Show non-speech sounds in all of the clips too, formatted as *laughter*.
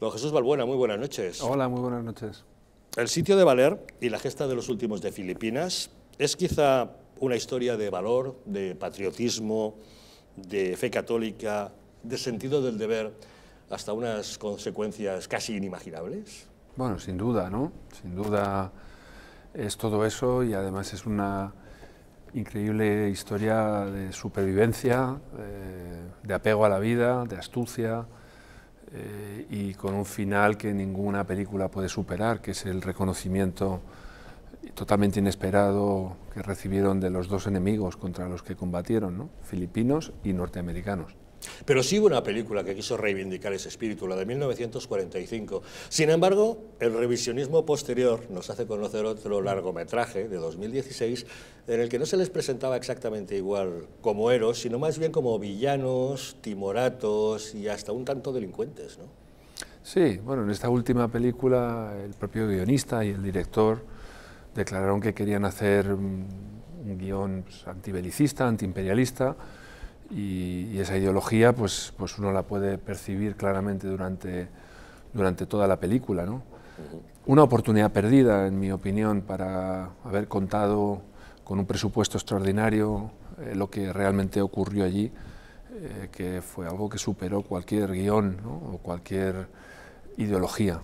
Don Jesús Balbuena, muy buenas noches. Hola, muy buenas noches. El sitio de Valer y la gesta de los últimos de Filipinas es quizá una historia de valor, de patriotismo, de fe católica, de sentido del deber, hasta unas consecuencias casi inimaginables. Bueno, sin duda, ¿no? Sin duda es todo eso y además es una increíble historia de supervivencia, eh, de apego a la vida, de astucia, eh, y con un final que ninguna película puede superar, que es el reconocimiento totalmente inesperado que recibieron de los dos enemigos contra los que combatieron, ¿no? filipinos y norteamericanos. Pero sí hubo una película que quiso reivindicar ese espíritu, la de 1945. Sin embargo, el revisionismo posterior nos hace conocer otro largometraje de 2016 en el que no se les presentaba exactamente igual como héroes, sino más bien como villanos, timoratos y hasta un tanto delincuentes. Sí, bueno, en esta última película el propio guionista y el director declararon que querían hacer un guión pues, antibelicista, antiimperialista, y, esa ideología pues, pues uno la puede percibir claramente durante, toda la película. ¿no? Una oportunidad perdida, en mi opinión, para haber contado con un presupuesto extraordinario eh, lo que realmente ocurrió allí, eh, que fue algo que superó cualquier guión o cualquier ideología.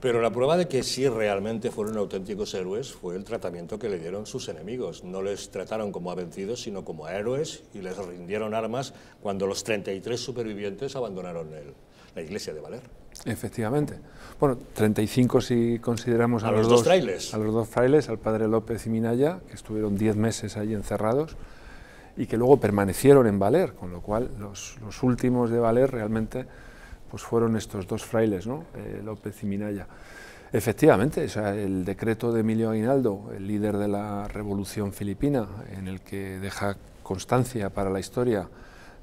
Pero la prueba de que sí realmente fueron auténticos héroes fue el tratamiento que le dieron sus enemigos. No les trataron como a vencidos, sino como a héroes y les rindieron armas cuando los 33 supervivientes abandonaron la iglesia de Valer. Efectivamente. Bueno, 35 si consideramos a, los, dos frailes. A los dos frailes, al padre López y Minaya, que estuvieron 10 meses ahí encerrados y que luego permanecieron en Valer, con lo cual los últimos de Valer realmente pues fueron estos dos frailes, eh, López y Minaya. Efectivamente, el decreto de Emilio Aguinaldo, el líder de la revolución filipina, en el que deja constancia para la historia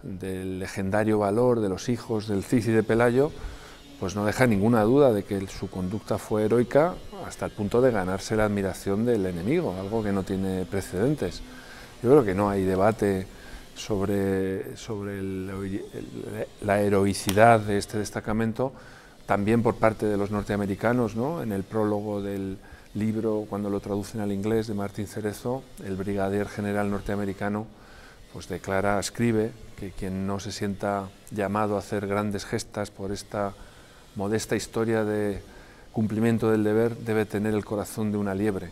del legendario valor de los hijos del Cici de Pelayo, pues no deja ninguna duda de que su conducta fue heroica hasta el punto de ganarse la admiración del enemigo, algo que no tiene precedentes. Yo creo que no hay debate sobre, sobre la heroicidad de este destacamento, también por parte de los norteamericanos, ¿no? en el prólogo del libro, cuando lo traducen al inglés, de Martín Cerezo, el brigadier general norteamericano pues declara, escribe, que quien no se sienta llamado a hacer grandes gestas por esta modesta historia de cumplimiento del deber debe tener el corazón de una liebre.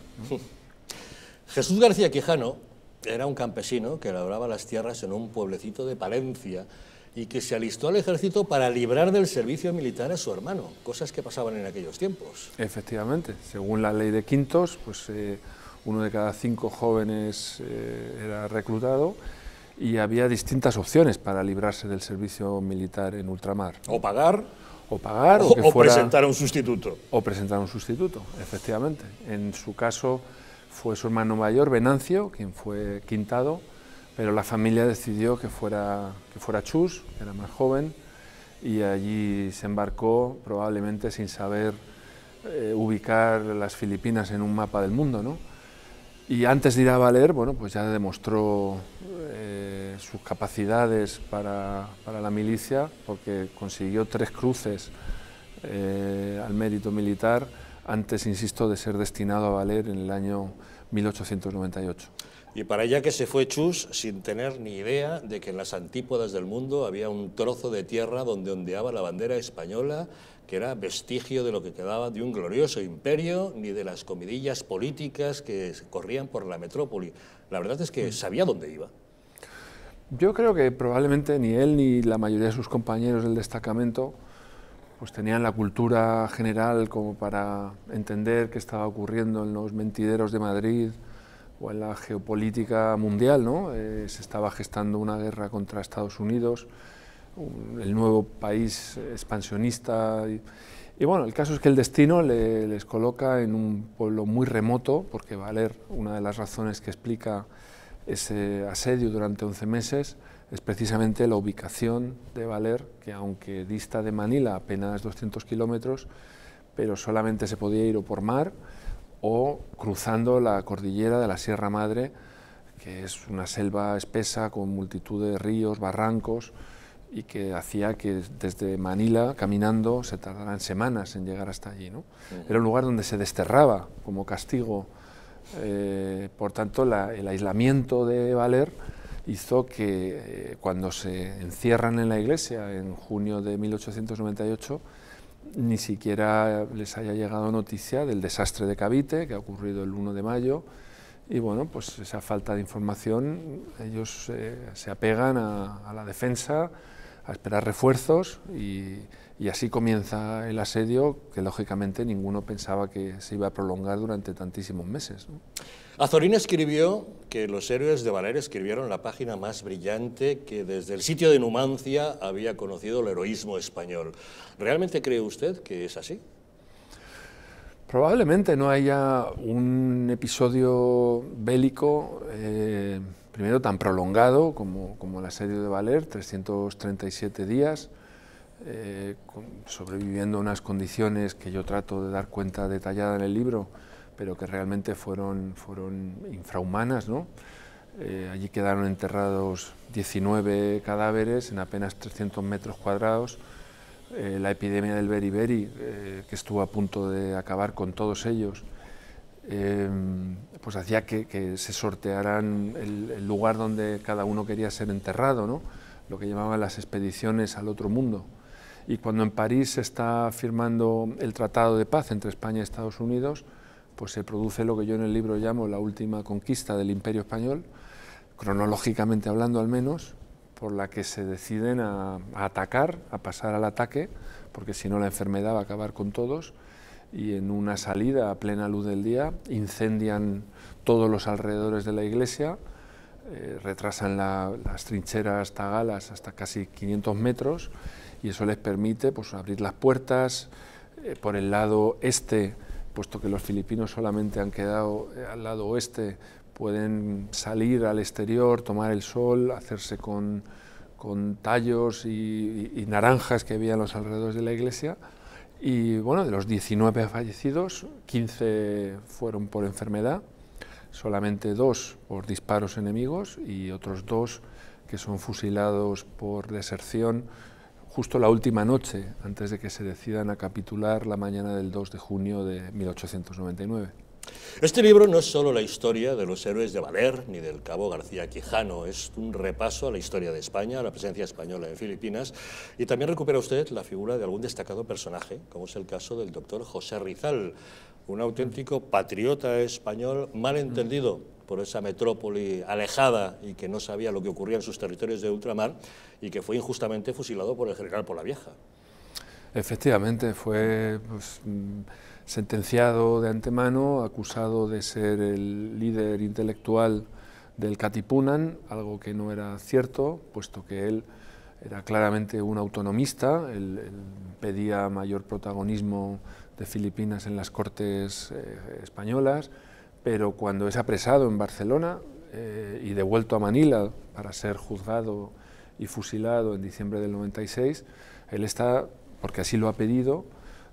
Jesús García Quijano era un campesino que labraba las tierras en un pueblecito de Palencia y que se alistó al ejército para librar del servicio militar a su hermano, cosas que pasaban en aquellos tiempos. Efectivamente, según la ley de Quintos, pues eh, uno de cada cinco jóvenes eh, era reclutado y había distintas opciones para librarse del servicio militar en ultramar. O pagar. O pagar o presentar un sustituto. O presentar un sustituto, efectivamente. En su caso fue su hermano mayor, Venancio, quien fue quintado, pero la familia decidió que fuera, que fuera Chus, que era más joven, y allí se embarcó, probablemente sin saber eh, ubicar las Filipinas en un mapa del mundo. Y antes de ir a Valer, bueno, pues ya demostró eh, sus capacidades para, la milicia, porque consiguió tres cruces eh, al mérito militar antes, insisto, de ser destinado a Valer en el año 1898. Y para ella que se fue Chus sin tener ni idea de que en las antípodas del mundo había un trozo de tierra donde ondeaba la bandera española, que era vestigio de lo que quedaba de un glorioso imperio, ni de las comidillas políticas que corrían por la metrópoli. La verdad es que mm. sabía dónde iba. Yo creo que probablemente ni él ni la mayoría de sus compañeros del destacamento pues tenían la cultura general como para entender qué estaba ocurriendo en los mentideros de Madrid o en la geopolítica mundial, ¿no? Eh, se estaba gestando una guerra contra Estados Unidos, el nuevo país expansionista. Y, bueno, el caso es que el destino les coloca en un pueblo muy remoto, porque va a una de las razones que explica ese asedio durante 11 meses es precisamente la ubicación de Valer, que aunque dista de Manila apenas 200 kilómetros, pero solamente se podía ir o por mar o cruzando la cordillera de la Sierra Madre, que es una selva espesa con multitud de ríos, barrancos, y que hacía que desde Manila, caminando, se tardaran semanas en llegar hasta allí. Era un lugar donde se desterraba como castigo eh, por tanto, el aislamiento de Valer hizo que eh, cuando se encierran en la iglesia en junio de 1898, ni siquiera les haya llegado noticia del desastre de Cavite, que ha ocurrido el 1 de mayo, y bueno, pues esa falta de información, ellos eh, se apegan a la defensa a esperar refuerzos y, así comienza el asedio que lógicamente ninguno pensaba que se iba a prolongar durante tantísimos meses. Azorín escribió que los héroes de Valer escribieron la página más brillante que desde el sitio de Numancia había conocido el heroísmo español. ¿Realmente cree usted que es así? Probablemente no haya un episodio bélico. Eh, primero tan prolongado como, como el asedio de Valer, 337 días, eh, sobreviviendo unas condiciones que yo trato de dar cuenta detallada en el libro, pero que realmente fueron, infrahumanas. ¿no? Eh, allí quedaron enterrados 19 cadáveres en apenas 300 metros cuadrados. Eh, la epidemia del beriberi, que estuvo a punto de acabar con todos ellos, Em, pues hacía que, se sortearan el, lugar donde cada uno quería ser enterrado, ¿no? lo que llamaban las expediciones al otro mundo. Y cuando en París se está firmando el Tratado de Paz entre España y Estados Unidos, pues se produce lo que yo en el libro llamo la última conquista del Imperio Español, cronológicamente hablando al menos, por la que se deciden a, a atacar, a pasar al ataque, porque si no la enfermedad va a acabar con todos, y en una salida a plena luz del día incendian todos los alrededores de la iglesia, eh, retrasan las trincheras tagalas hasta casi 500 metros y eso les permite pues, abrir las puertas eh, por el lado este, puesto que los filipinos solamente han quedado eh, al lado oeste, pueden salir al exterior, tomar el sol, hacerse con, tallos y, y naranjas que había en los alrededores de la iglesia y bueno, de los 19 fallecidos, 15 fueron por enfermedad, solamente dos por disparos enemigos y otros dos que son fusilados por deserción justo la última noche antes de que se decidan a capitular la mañana del 2 de junio de 1899. Este libro no es solo la historia de los héroes de Valer ni del cabo García Quijano, es un repaso a la historia de España, a la presencia española en Filipinas y también recupera usted la figura de algún destacado personaje, como es el caso del doctor José Rizal, un auténtico patriota español mal entendido por esa metrópoli alejada y que no sabía lo que ocurría en sus territorios de ultramar y que fue injustamente fusilado por el general Polavieja. Efectivamente, fue pues, sentenciado de antemano, acusado de ser el líder intelectual del Katipunan, algo que no era cierto, puesto que él era claramente un autonomista, él, pedía mayor protagonismo de Filipinas en las Cortes eh, españolas, pero cuando es apresado en Barcelona eh, y devuelto a Manila para ser juzgado y fusilado en diciembre del 96, él está porque así lo ha pedido,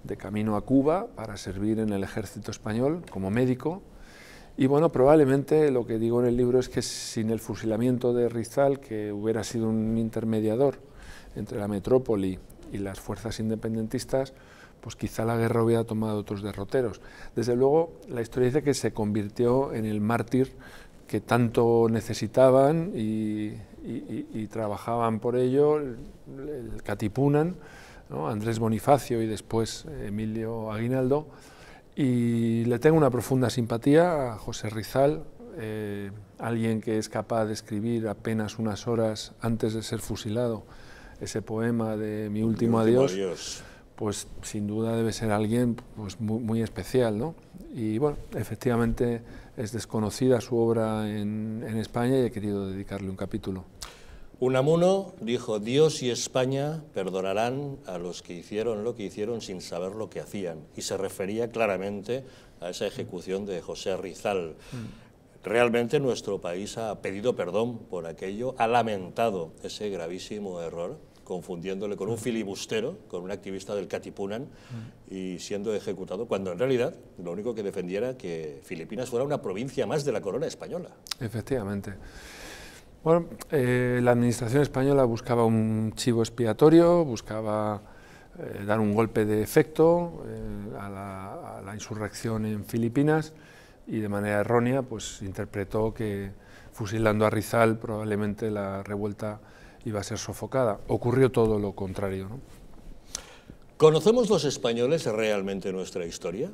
de camino a Cuba para servir en el ejército español como médico. Y bueno, probablemente lo que digo en el libro es que sin el fusilamiento de Rizal, que hubiera sido un intermediador entre la metrópoli y las fuerzas independentistas, pues quizá la guerra hubiera tomado otros derroteros. Desde luego, la historia dice que se convirtió en el mártir que tanto necesitaban y, trabajaban por ello, el, el Catipunan, Andrés Bonifacio y después eh, Emilio Aguinaldo. Y le tengo una profunda simpatía a José Rizal, eh, alguien que es capaz de escribir apenas unas horas antes de ser fusilado ese poema de Mi último, adiós, pues sin duda debe ser alguien pues, muy, especial. ¿no? Y bueno, efectivamente es desconocida su obra en España y he querido dedicarle un capítulo. Unamuno dijo, Dios y España perdonarán a los que hicieron lo que hicieron sin saber lo que hacían. Y se refería claramente a esa ejecución de José Rizal. Mm. Realmente nuestro país ha pedido perdón por aquello, ha lamentado ese gravísimo error, confundiéndole con un mm. filibustero, con un activista del Katipunan, mm. y siendo ejecutado, cuando en realidad lo único que defendiera era que Filipinas fuera una provincia más de la corona española. Efectivamente. Bueno, eh, la administración española buscaba un chivo expiatorio, buscaba eh, dar un golpe de efecto eh, a, la, insurrección en Filipinas y de manera errónea pues interpretó que fusilando a Rizal probablemente la revuelta iba a ser sofocada. Ocurrió todo lo contrario. ¿no? ¿Conocemos los españoles realmente nuestra historia?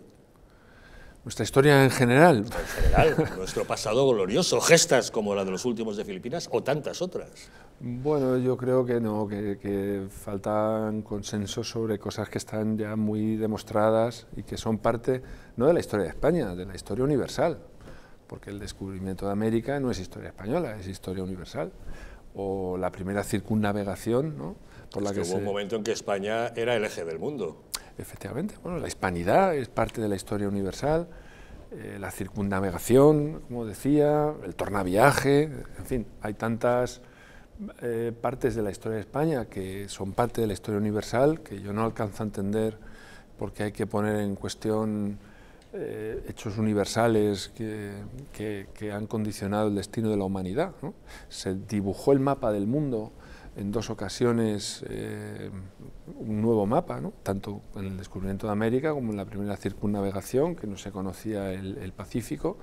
Nuestra historia en general. En general, *laughs* nuestro pasado glorioso, gestas como la de los últimos de Filipinas o tantas otras. Bueno, yo creo que no, que, faltan consensos sobre cosas que están ya muy demostradas y que son parte, no de la historia de España, de la historia universal, porque el descubrimiento de América no es historia española, es historia universal. O la primera circunnavegación, ¿no? que, hubo un momento en que España era el eje del mundo. Efectivamente, bueno, la hispanidad es parte de la historia universal, eh, la circunnavegación, como decía, el tornaviaje, en fin, hay tantas eh, partes de la historia de España que son parte de la historia universal que yo no alcanzo a entender porque hay que poner en cuestión eh, hechos universales que, han condicionado el destino de la humanidad. Se dibujó el mapa del mundo en dos ocasiones eh, un nuevo mapa, tanto en el descubrimiento de América como en la primera circunnavegación, que no se conocía el, el Pacífico,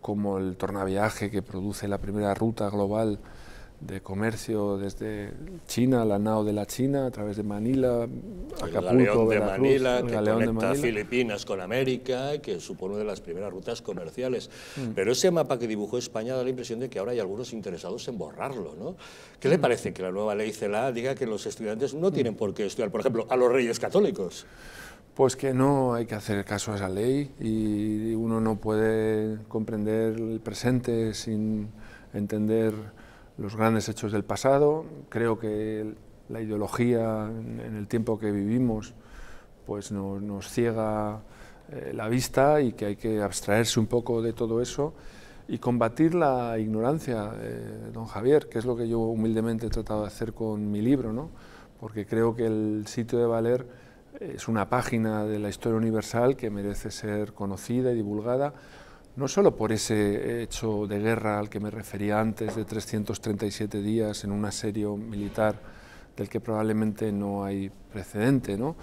como el tornaviaje que produce la primera ruta global de comercio desde China, la nao de la China, a través de Manila, Acapulco, de Manila, Filipinas con América, que supone una de las primeras rutas comerciales. Mm. Pero ese mapa que dibujó España da la impresión de que ahora hay algunos interesados en borrarlo, ¿no? ¿Qué le mm. parece que la nueva ley CELA diga que los estudiantes no mm. tienen por qué estudiar, por ejemplo, a los reyes católicos? Pues que no hay que hacer caso a esa ley y uno no puede comprender el presente sin entender los grandes hechos del pasado. Creo que la ideología en el tiempo que vivimos pues nos, ciega eh, la vista y que hay que abstraerse un poco de todo eso y combatir la ignorancia, eh, don Javier, que es lo que yo humildemente he tratado de hacer con mi libro, ¿no? porque creo que el sitio de Valer es una página de la historia universal que merece ser conocida y divulgada no solo por ese hecho de guerra al que me refería antes, de 337 días en un asedio militar del que probablemente no hay precedente, ¿no?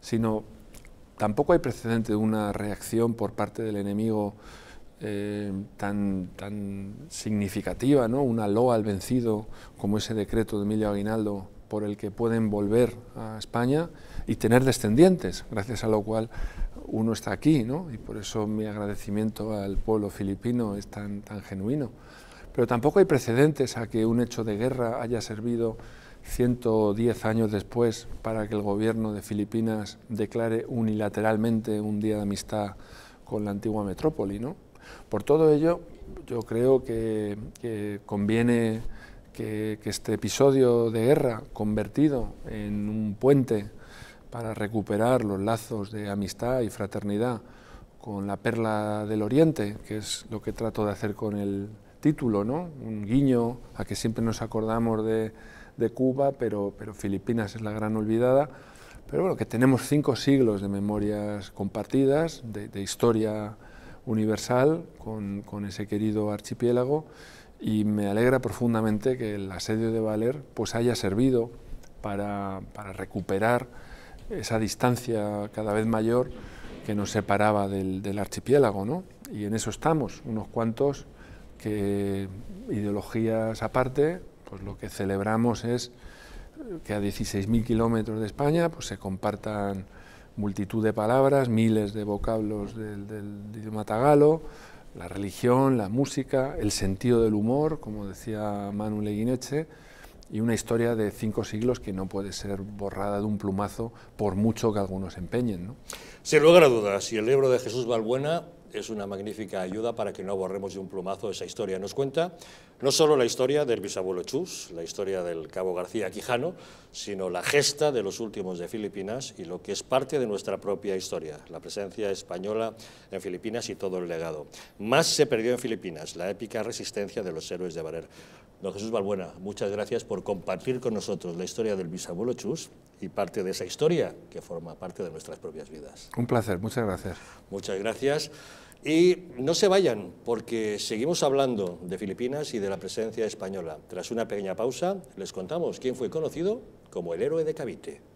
sino tampoco hay precedente de una reacción por parte del enemigo eh, tan, tan significativa, ¿no? una loa al vencido como ese decreto de Emilio Aguinaldo por el que pueden volver a España y tener descendientes, gracias a lo cual uno está aquí, ¿no? Y por eso mi agradecimiento al pueblo filipino es tan, genuino. Pero tampoco hay precedentes a que un hecho de guerra haya servido 110 años después para que el gobierno de Filipinas declare unilateralmente un día de amistad con la antigua metrópoli, ¿no? Por todo ello, yo creo que, conviene que, que este episodio de guerra convertido en un puente para recuperar los lazos de amistad y fraternidad con la perla del Oriente, que es lo que trato de hacer con el título, ¿no? un guiño a que siempre nos acordamos de, Cuba, pero, pero Filipinas es la gran olvidada, pero bueno, que tenemos cinco siglos de memorias compartidas, de, historia universal con, ese querido archipiélago y me alegra profundamente que el asedio de Valer pues haya servido para, para recuperar esa distancia cada vez mayor que nos separaba del, archipiélago, ¿no? Y en eso estamos, unos cuantos que ideologías aparte, pues lo que celebramos es que a 16.000 kilómetros de España pues se compartan multitud de palabras, miles de vocablos del, idioma tagalo, la religión, la música, el sentido del humor, como decía Manuel Leguineche, y una historia de cinco siglos que no puede ser borrada de un plumazo por mucho que algunos empeñen. ¿no? Sin lugar a dudas, el libro de Jesús Valbuena es una magnífica ayuda para que no borremos de un plumazo esa historia. Nos cuenta no solo la historia del bisabuelo Chus, la historia del cabo García Quijano, sino la gesta de los últimos de Filipinas y lo que es parte de nuestra propia historia, la presencia española en Filipinas y todo el legado. Más se perdió en Filipinas, la épica resistencia de los héroes de Barer. Don Jesús Balbuena, muchas gracias por compartir con nosotros la historia del bisabuelo Chus y parte de esa historia que forma parte de nuestras propias vidas. Un placer, muchas gracias. Muchas gracias. Y no se vayan, porque seguimos hablando de Filipinas y de la presencia española. Tras una pequeña pausa, les contamos quién fue conocido como el héroe de Cavite.